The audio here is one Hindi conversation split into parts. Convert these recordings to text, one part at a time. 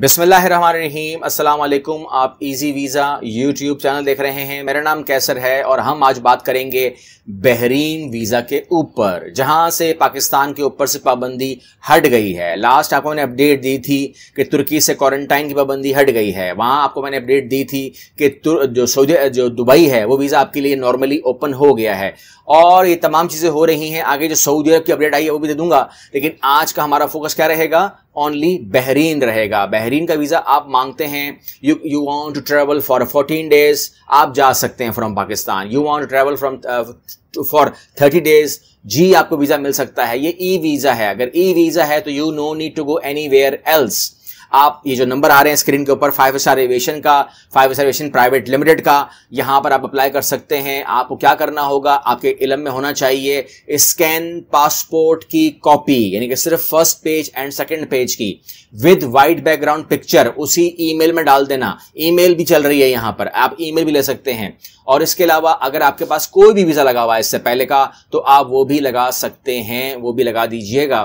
बिसमीम असलकुम आप इजी वीज़ा यूट्यूब चैनल देख रहे हैं मेरा नाम कैसर है और हम आज बात करेंगे बहरीन वीज़ा के ऊपर जहां से पाकिस्तान के ऊपर से पाबंदी हट गई है लास्ट आपको मैंने अपडेट दी थी कि तुर्की से क्वारंटाइन की पाबंदी हट गई है वहां आपको मैंने अपडेट दी थी कि जो सऊदी जो दुबई है वो वीज़ा आपके लिए नॉर्मली ओपन हो गया है और ये तमाम चीज़ें हो रही हैं आगे जो सऊदी अरब की अपडेट आई है वो भी दे दूंगा लेकिन आज का हमारा फोकस क्या रहेगा ओनली बहरीन रहेगा बहरीन का वीज़ा आप मांगते हैं you you want to travel for fourteen days आप जा सकते हैं from Pakistan you want to travel from for thirty days जी आपको वीज़ा मिल सकता है ये ई वीज़ा है अगर ई वीज़ा है तो you no need to go anywhere else आप ये जो नंबर आ रहे हैं स्क्रीन के ऊपर फाइव स्टार एविएशन का five star aviation private limited का यहाँ पर आप अप्लाई कर सकते हैं आपको क्या करना होगा आपके इलम में होना चाहिए स्कैन पासपोर्ट की कॉपी यानी कि सिर्फ first page and second page की विद वाइट बैकग्राउंड पिक्चर उसी ईमेल में डाल देना ईमेल भी चल रही है यहाँ पर आप ईमेल भी ले सकते हैं और इसके अलावा अगर आपके पास कोई भी वीजा लगा हुआ है इससे पहले का तो आप वो भी लगा सकते हैं वो भी लगा दीजिएगा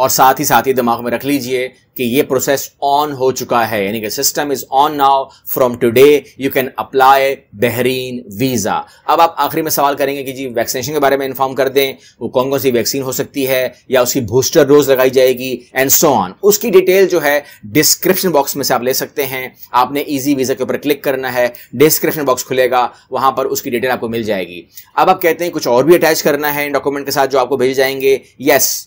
और साथ ही साथ ही दिमाग में रख लीजिए कि ये प्रोसेस ऑन हो चुका है यानी कि system is on now from today you can apply Bahrain visa अब आप आखिरी में सवाल करेंगे कि जी वैक्सीनेशन के बारे में इन्फॉर्म कर दें वो कौन कौन सी वैक्सीन हो सकती है या उसकी बूस्टर डोज लगाई जाएगी एंड सो ऑन उसकी डिटेल जो है डिस्क्रिप्शन बॉक्स में से आप ले सकते हैं आपने ईजी वीजा के ऊपर क्लिक करना है डिस्क्रिप्शन बॉक्स खुलेगा वहां पर उसकी डिटेल आपको मिल जाएगी अब आप कहते हैं कुछ और भी अटैच करना है डॉक्यूमेंट के साथ जो आपको भेजे जाएंगे यस yes,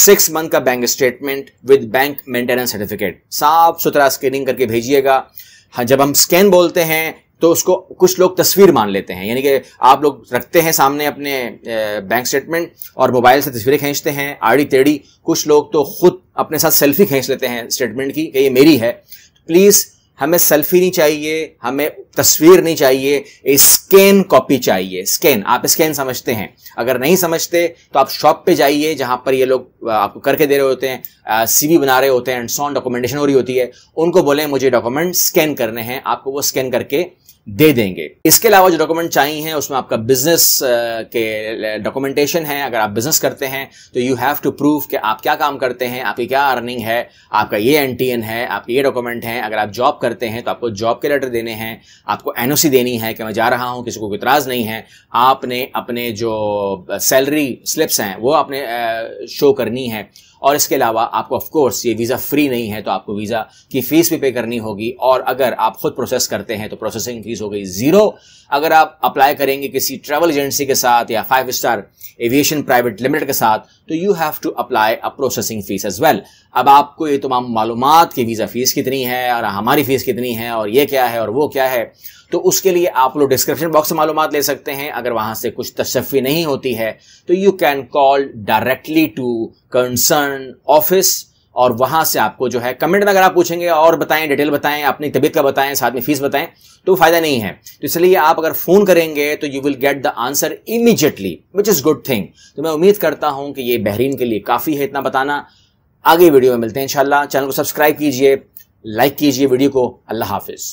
सिक्स मंथ का bank statement with bank maintenance certificate साफ सुथरा स्कैनिंग करके भेजिएगा हाँ जब हम स्कैन बोलते हैं तो उसको कुछ लोग तस्वीर मान लेते हैं यानी कि आप लोग रखते हैं सामने अपने बैंक स्टेटमेंट और मोबाइल से तस्वीरें खींचते हैं आड़ी टेढ़ी कुछ लोग तो खुद अपने साथ सेल्फी खींच लेते हैं स्टेटमेंट की कि ये मेरी है प्लीज़ हमें सेल्फी नहीं चाहिए हमें तस्वीर नहीं चाहिए स्कैन कॉपी चाहिए स्कैन आप स्कैन समझते हैं अगर नहीं समझते तो आप शॉप पे जाइए जहां पर ये लोग आपको करके दे रहे होते हैं सीवी बना रहे होते हैं एंड सॉन डॉक्यूमेंटेशन हो रही होती है उनको बोले मुझे डॉक्यूमेंट स्कैन करने हैं आपको वो स्कैन करके दे देंगे इसके अलावा जो डॉक्यूमेंट चाहिए हैं उसमें आपका बिजनेस के डॉक्यूमेंटेशन है अगर आप बिजनेस करते हैं तो यू हैव टू प्रूव कि आप क्या काम करते हैं आपकी क्या अर्निंग है आपका ये एन है आपके ये डॉक्यूमेंट हैं अगर आप जॉब करते हैं तो आपको जॉब के लेटर देने हैं आपको एन देनी है कि मैं जा रहा हूँ किसी को इतराज़ नहीं है आपने अपने जो सैलरी स्लिप्स हैं वो आपने शो करनी है और इसके अलावा आपको ऑफ कोर्स ये वीज़ा फ्री नहीं है तो आपको वीज़ा की फ़ीस भी पे करनी होगी और अगर आप खुद प्रोसेस करते हैं तो प्रोसेसिंग फ़ीस हो गई ज़ीरो अगर आप अप्लाई करेंगे किसी ट्रैवल एजेंसी के साथ या five star aviation private limited के साथ तो you have to apply a processing fees as well अब आपको ये तमाम मालूम कि वीज़ा फ़ीस कितनी है और हमारी फ़ीस कितनी है और ये क्या है और वो क्या है तो उसके लिए आप लोग डिस्क्रिप्शन बॉक्स से मालूम ले सकते हैं अगर वहां से कुछ तशफी नहीं होती है तो you can call directly to concern office और वहां से आपको जो है कमेंट में अगर आप पूछेंगे और बताएं डिटेल बताएं अपनी तबीयत का बताएं साथ में फीस बताएं तो फायदा नहीं है तो इसलिए आप अगर फोन करेंगे तो you will get the answer immediately which is good thing तो मैं उम्मीद करता हूं कि ये बहरीन के लिए काफी है इतना बताना आगे वीडियो में मिलते हैं इंशाल्लाह चैनल को सब्सक्राइब कीजिए लाइक कीजिए वीडियो को अल्लाह हाफिज़